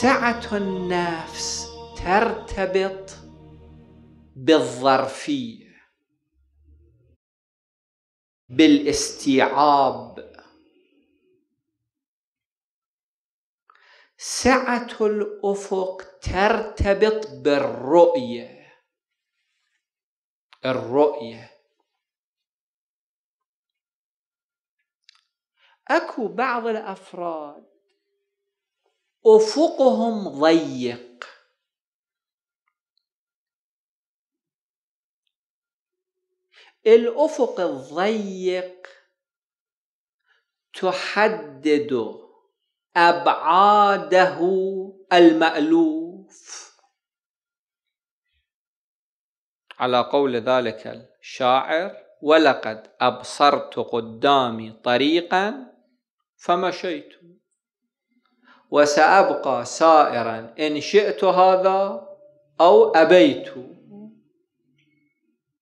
سعة النفس ترتبط بالظرفية بالاستيعاب سعة الأفق ترتبط بالرؤية الرؤية أكو بعض الأفراد أفقهم ضيق الأفق الضيق تحدد أبعاده المألوف على قول ذلك الشاعر ولقد أبصرت قدامي طريقا فمشيت وسأبقى سائرا إن شئت هذا أو أبيت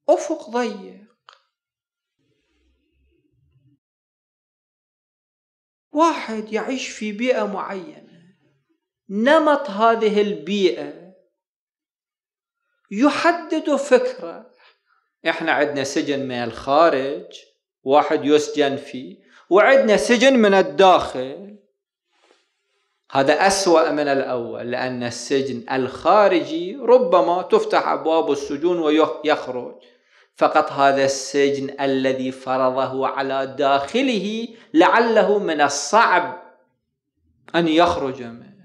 أفق ضيق واحد يعيش في بيئة معينة نمط هذه البيئة يحدد فكرة احنا عندنا سجن من الخارج واحد يسجن فيه وعندنا سجن من الداخل هذا أسوأ من الأول لأن السجن الخارجي ربما تفتح أبواب السجون ويخرج فقط هذا السجن الذي فرضه على داخله لعله من الصعب أن يخرج منه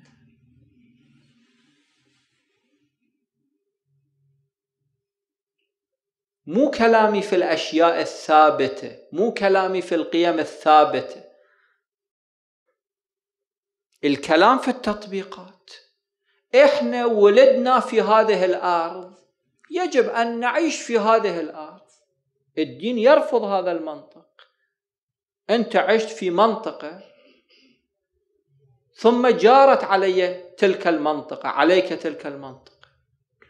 مو كلامي في الأشياء الثابتة مو كلامي في القيم الثابتة الكلام في التطبيقات احنا ولدنا في هذه الارض يجب ان نعيش في هذه الارض الدين يرفض هذا المنطق انت عشت في منطقه ثم جارت علي تلك المنطقه عليك تلك المنطقه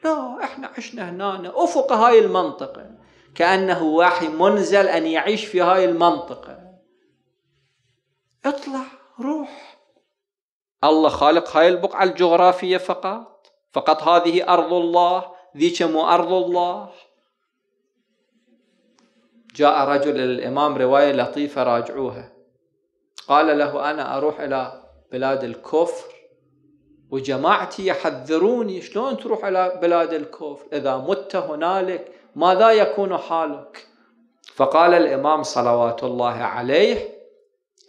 لا احنا عشنا هنا افق هاي المنطقه كانه وحي منزل ان يعيش في هاي المنطقه الله خالق هاي البقعة الجغرافية فقط فقط هذه أرض الله ذيك مو أرض الله جاء رجل للإمام الإمام رواية لطيفة راجعوها قال له أنا أروح إلى بلاد الكفر وجماعتي يحذروني شلون تروح إلى بلاد الكفر إذا مت هنالك ماذا يكون حالك فقال الإمام صلوات الله عليه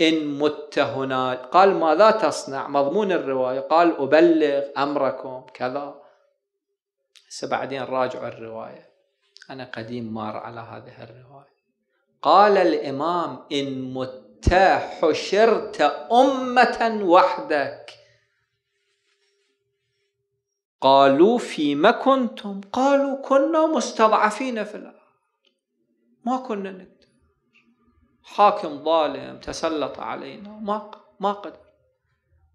إن مت هناك قال ماذا تصنع مضمون الرواية قال أبلغ أمركم كذا هسه بعدين راجعوا الرواية أنا قديم مار على هذه الرواية قال الإمام إن مت حشرت أمة وحدك قالوا فيما كنتم قالوا كنا مستضعفين في الأرض ما كنا نقدر حاكم ظالم تسلط علينا وما ما قدر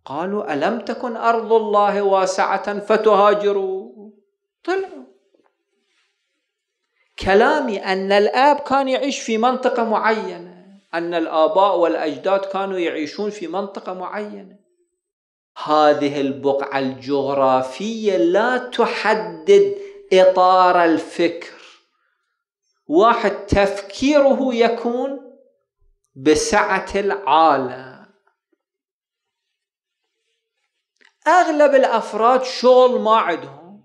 قالوا ألم تكن أرض الله واسعة فتهاجروا طلعوا كلامي أن الآب كان يعيش في منطقة معينة أن الآباء والأجداد كانوا يعيشون في منطقة معينة هذه البقعة الجغرافية لا تحدد إطار الفكر واحد تفكيره يكون بسعة العالم أغلب الأفراد شغل ما عندهم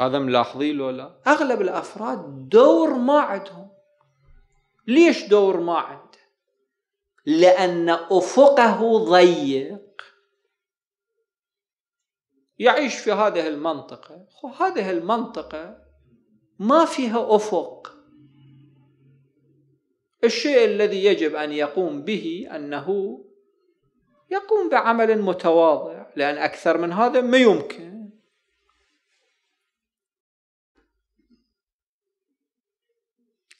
هذا ملاحظين لو لا أغلب الأفراد دور ما عندهم ليش دور ما عنده لأن أفقه ضيق يعيش في هذه المنطقة هذه المنطقة ما فيها أفق الشيء الذي يجب أن يقوم به أنه يقوم بعمل متواضع لأن أكثر من هذا ما يمكن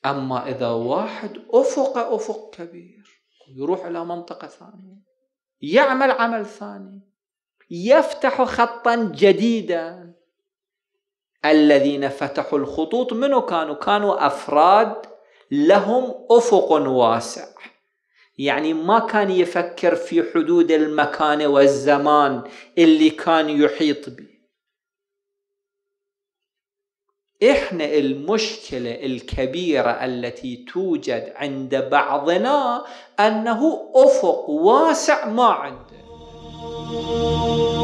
أما إذا واحد أفق أفق كبير يروح إلى منطقة ثانية يعمل عمل ثاني يفتح خطا جديدا الذين فتحوا الخطوط منو كانوا؟ كانوا أفراد لهم أفق واسع يعني ما كان يفكر في حدود المكان والزمان اللي كان يحيط به احنا المشكلة الكبيرة التي توجد عند بعضنا انه افق واسع ما عنده